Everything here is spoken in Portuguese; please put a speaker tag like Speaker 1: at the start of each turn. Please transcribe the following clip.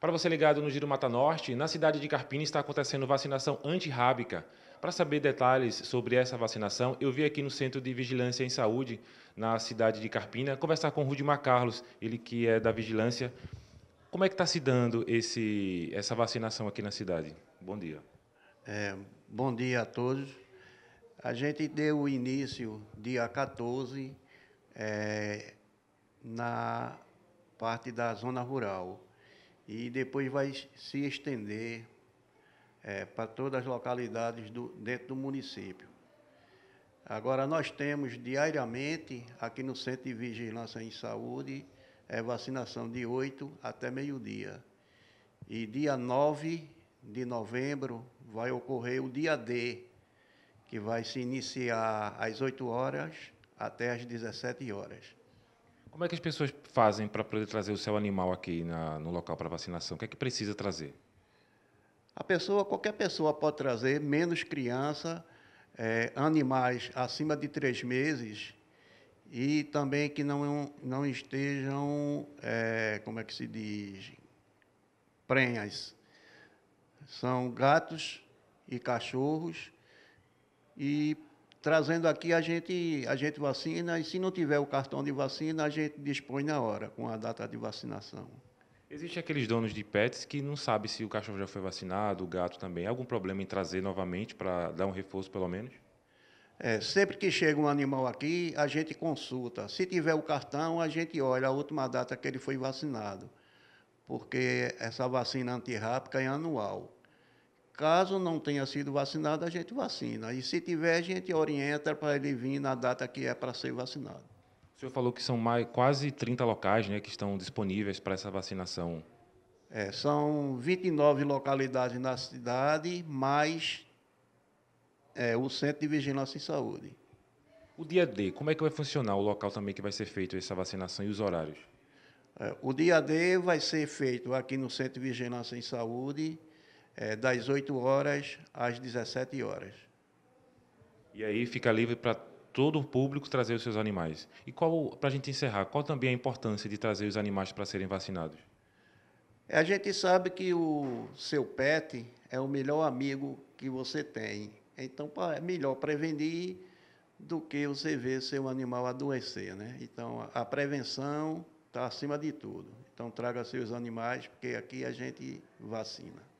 Speaker 1: Para você ligado no Giro Mata Norte, na cidade de Carpina está acontecendo vacinação antirrábica. Para saber detalhes sobre essa vacinação, eu vim aqui no Centro de Vigilância em Saúde, na cidade de Carpina, né, conversar com o Rudimar Carlos, ele que é da Vigilância. Como é que está se dando esse, essa vacinação aqui na cidade? Bom dia. É, bom
Speaker 2: dia a todos. A gente deu o início dia 14 é, na parte da zona rural e depois vai se estender é, para todas as localidades do, dentro do município. Agora, nós temos diariamente, aqui no Centro de Vigilância em Saúde, é vacinação de 8 até meio-dia. E dia 9 de novembro vai ocorrer o dia D, que vai se iniciar às 8 horas até às 17 horas.
Speaker 1: Como é que as pessoas fazem para poder trazer o seu animal aqui na, no local para vacinação? O que é que precisa trazer?
Speaker 2: A pessoa, qualquer pessoa pode trazer, menos criança, é, animais acima de três meses e também que não, não estejam, é, como é que se diz, prenhas. São gatos e cachorros e trazendo aqui a gente, a gente vacina e se não tiver o cartão de vacina, a gente dispõe na hora, com a data de vacinação.
Speaker 1: Existem aqueles donos de pets que não sabem se o cachorro já foi vacinado, o gato também. Algum problema em trazer novamente para dar um reforço, pelo menos?
Speaker 2: É, sempre que chega um animal aqui, a gente consulta. Se tiver o cartão, a gente olha a última data que ele foi vacinado, porque essa vacina antirrábica é anual. Caso não tenha sido vacinado, a gente vacina. E se tiver, a gente orienta para ele vir na data que é para ser vacinado.
Speaker 1: O senhor falou que são mais, quase 30 locais né, que estão disponíveis para essa vacinação.
Speaker 2: É, são 29 localidades na cidade, mais é, o Centro de Vigilância em Saúde.
Speaker 1: O dia D, como é que vai funcionar o local
Speaker 2: também que vai ser feito
Speaker 1: essa vacinação e os horários?
Speaker 2: É, o dia D vai ser feito aqui no Centro de Vigilância em Saúde, é, das 8 horas às 17 horas.
Speaker 1: E aí fica livre para todo o público trazer os seus animais. E qual, para a gente encerrar, qual também é a importância de trazer os animais para serem vacinados?
Speaker 2: É, a gente sabe que o seu pet é o melhor amigo que você tem. Então, é melhor prevenir do que você ver seu animal adoecer, né? Então, a prevenção está acima de tudo. Então, traga seus animais, porque aqui a gente vacina.